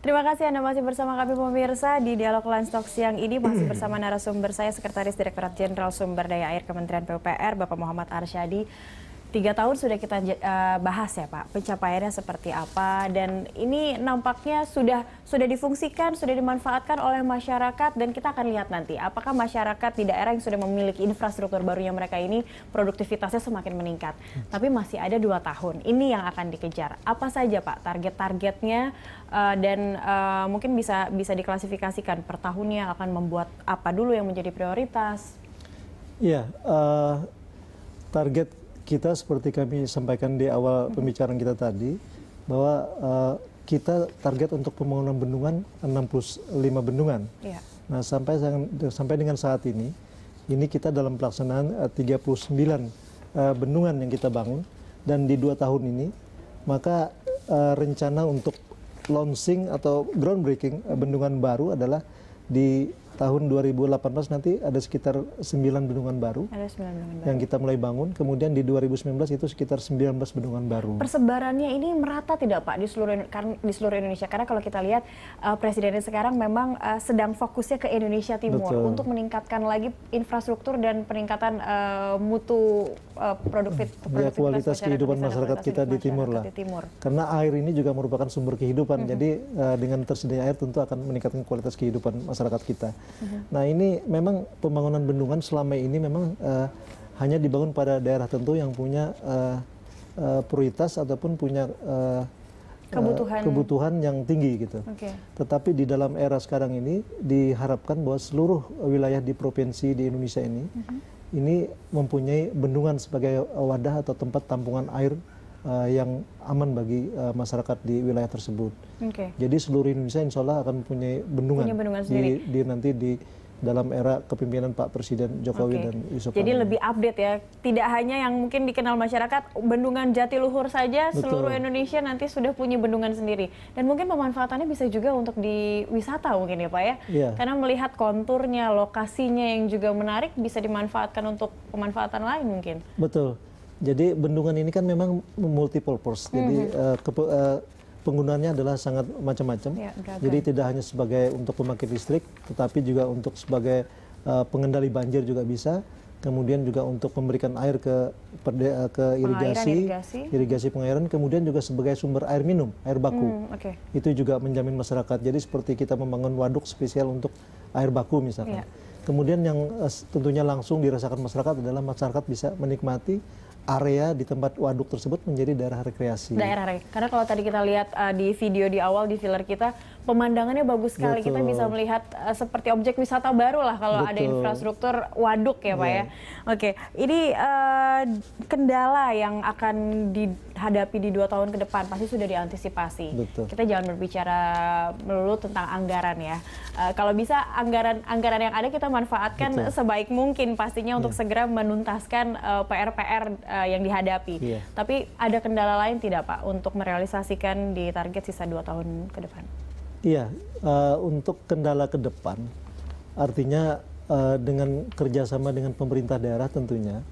Terima kasih Anda masih bersama kami pemirsa di Dialog Lanstok siang ini masih bersama narasumber saya Sekretaris Direktorat Jenderal Sumber Daya Air Kementerian PUPR Bapak Muhammad Arsyadi. Tiga tahun sudah kita eh, bahas ya Pak, pencapaiannya seperti apa dan ini nampaknya sudah sudah difungsikan, sudah dimanfaatkan oleh masyarakat dan kita akan lihat nanti apakah masyarakat di daerah yang sudah memiliki infrastruktur barunya mereka ini produktivitasnya semakin meningkat. Hmm. Tapi masih ada dua tahun, ini yang akan dikejar. Apa saja Pak target-targetnya eh, dan eh, mungkin bisa bisa diklasifikasikan per tahunnya akan membuat apa dulu yang menjadi prioritas? Ya, uh, target kita seperti kami sampaikan di awal pembicaraan kita tadi bahwa uh, kita target untuk pembangunan bendungan 65 bendungan. Ya. Nah, sampai sampai dengan saat ini ini kita dalam pelaksanaan uh, 39 uh, bendungan yang kita bangun dan di dua tahun ini maka uh, rencana untuk launching atau groundbreaking uh, bendungan baru adalah di tahun 2018 nanti ada sekitar 9 bendungan baru. Ada 9 bendungan baru. Yang kita mulai bangun. Kemudian di 2019 itu sekitar 19 bendungan baru. Persebarannya ini merata tidak Pak di seluruh di seluruh Indonesia? Karena kalau kita lihat uh, eh, presiden sekarang memang uh, sedang fokusnya ke Indonesia Timur Betul. untuk meningkatkan lagi infrastruktur dan peningkatan uh, mutu uh, produktif ya, kualitas kehidupan masyarakat kita di timur lah. Di timur. Karena air ini juga merupakan sumber kehidupan. Mm -hmm. Jadi uh, dengan tersedia air tentu akan meningkatkan kualitas kehidupan masyarakat kita. Mm-hmm. Nah ini memang pembangunan bendungan selama ini memang uh, hanya dibangun pada daerah tentu yang punya uh, uh, prioritas ataupun punya uh, kebutuhan. Uh, kebutuhan yang tinggi gitu. Okay. Tetapi di dalam era sekarang ini diharapkan bahwa seluruh wilayah di provinsi di Indonesia ini uh mm-hmm. -huh. ini mempunyai bendungan sebagai wadah atau tempat tampungan air uh, yang aman bagi uh, masyarakat di wilayah tersebut. Okay. Jadi seluruh Indonesia insya Allah akan punya bendungan, punya bendungan sendiri. di, di nanti di dalam era kepemimpinan Pak Presiden Jokowi okay. dan Yusuf Jadi Kami. lebih update ya, tidak hanya yang mungkin dikenal masyarakat, bendungan Jatiluhur saja Betul. seluruh Indonesia nanti sudah punya bendungan sendiri. Dan mungkin pemanfaatannya bisa juga untuk di wisata mungkin ya Pak ya, yeah. karena melihat konturnya, lokasinya yang juga menarik bisa dimanfaatkan untuk pemanfaatan lain mungkin. Betul jadi bendungan ini kan memang multiple purpose. Jadi uh, ke, uh, penggunaannya adalah sangat macam-macam. Ya, Jadi tidak hanya sebagai untuk pemakai listrik, tetapi juga untuk sebagai uh, pengendali banjir juga bisa. Kemudian juga untuk memberikan air ke eh, ke irigasi, irigasi, irigasi pengairan. Kemudian juga sebagai sumber air minum, air baku. Hmm, okay. Itu juga menjamin masyarakat. Jadi seperti kita membangun waduk spesial untuk air baku misalkan. Ya. Kemudian yang eh, tentunya langsung dirasakan masyarakat adalah masyarakat bisa menikmati area di tempat waduk tersebut menjadi daerah rekreasi. Daerah rekreasi. Karena kalau tadi kita lihat uh, di video di awal di filler kita, pemandangannya bagus sekali. Betul. Kita bisa melihat uh, seperti objek wisata baru lah kalau Betul. ada infrastruktur waduk ya Pak yeah. ya. Iya. Oke, ini uh, kendala yang akan di hadapi di dua tahun ke depan pasti sudah diantisipasi. Betul. Kita jangan berbicara melulu tentang anggaran ya. Uh, kalau bisa anggaran anggaran yang ada kita manfaatkan Betul. sebaik mungkin pastinya untuk yeah. segera menuntaskan PR-PR uh, uh, yang dihadapi. Yeah. Tapi ada kendala lain tidak Pak untuk merealisasikan di target sisa dua tahun ke depan? Iya, uh, untuk kendala ke depan artinya uh, dengan kerjasama dengan pemerintah daerah tentunya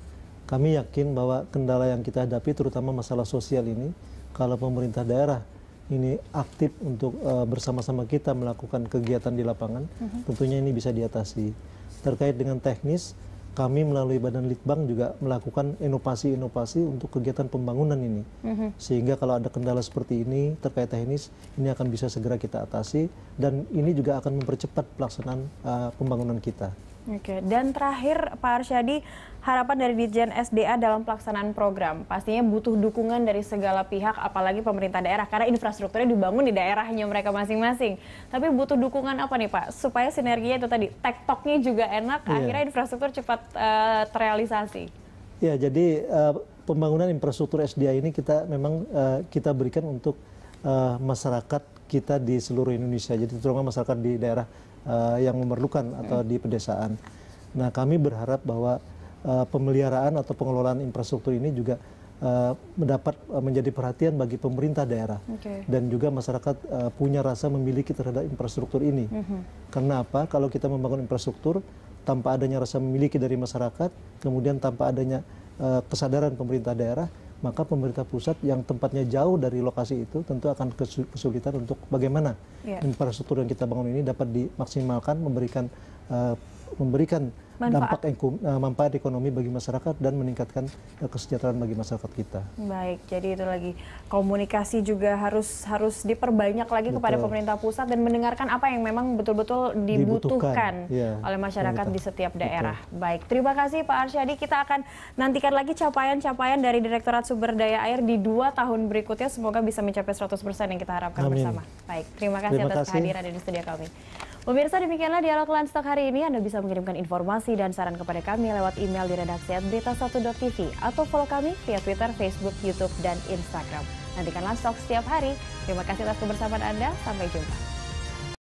kami yakin bahwa kendala yang kita hadapi terutama masalah sosial ini kalau pemerintah daerah ini aktif untuk uh, bersama-sama kita melakukan kegiatan di lapangan, uh mhm. -huh. tentunya ini bisa diatasi. Terkait dengan teknis, kami melalui Badan Litbang juga melakukan inovasi-inovasi untuk kegiatan pembangunan ini. uh-huh. Sehingga kalau ada kendala seperti ini terkait teknis, ini akan bisa segera kita atasi dan ini juga akan mempercepat pelaksanaan uh, pembangunan kita. Oke, dan terakhir Pak Arsyadi, harapan dari Dirjen SDA dalam pelaksanaan program pastinya butuh dukungan dari segala pihak apalagi pemerintah daerah karena infrastrukturnya dibangun di daerahnya mereka masing-masing. Tapi butuh dukungan apa nih Pak supaya sinerginya itu tadi tektoknya juga enak, yeah. akhirnya infrastruktur cepat uh, terrealisasi. Ya, yeah, jadi uh, pembangunan infrastruktur SDA ini kita memang uh, kita berikan untuk uh, masyarakat kita di seluruh Indonesia. Jadi terutama masyarakat di daerah uh, yang memerlukan atau di pedesaan. Nah, kami berharap bahwa uh, pemeliharaan atau pengelolaan infrastruktur ini juga uh, mendapat uh, menjadi perhatian bagi pemerintah daerah okay. dan juga masyarakat uh, punya rasa memiliki terhadap infrastruktur ini. Mm -hmm. Karena apa? Kalau kita membangun infrastruktur tanpa adanya rasa memiliki dari masyarakat, kemudian tanpa adanya uh, kesadaran pemerintah daerah, maka pemerintah pusat yang tempatnya jauh dari lokasi itu tentu akan kesulitan untuk bagaimana iya. infrastruktur yang kita bangun ini dapat dimaksimalkan memberikan uh, memberikan manfaat. dampak ekum, eh, manfaat ekonomi bagi masyarakat dan meningkatkan eh, kesejahteraan bagi masyarakat kita. Baik, jadi itu lagi komunikasi juga harus harus diperbanyak lagi Betul. kepada pemerintah pusat dan mendengarkan apa yang memang betul-betul dibutuhkan, dibutuhkan ya, oleh masyarakat kita. di setiap daerah. Betul. Baik, terima kasih Pak Arsyadi. Kita akan nantikan lagi capaian-capaian dari Direktorat Sumber Daya Air di dua tahun berikutnya. Semoga bisa mencapai 100% yang kita harapkan Amin. bersama. Baik, terima kasih terima atas kasih. kehadiran di studio kami. Pemirsa demikianlah dialog Lanstok hari ini. Anda bisa mengirimkan informasi dan saran kepada kami lewat email di redaksi berita1.tv atau follow kami via Twitter, Facebook, Youtube, dan Instagram. Nantikan Lanstok setiap hari. Terima kasih atas kebersamaan Anda. Sampai jumpa.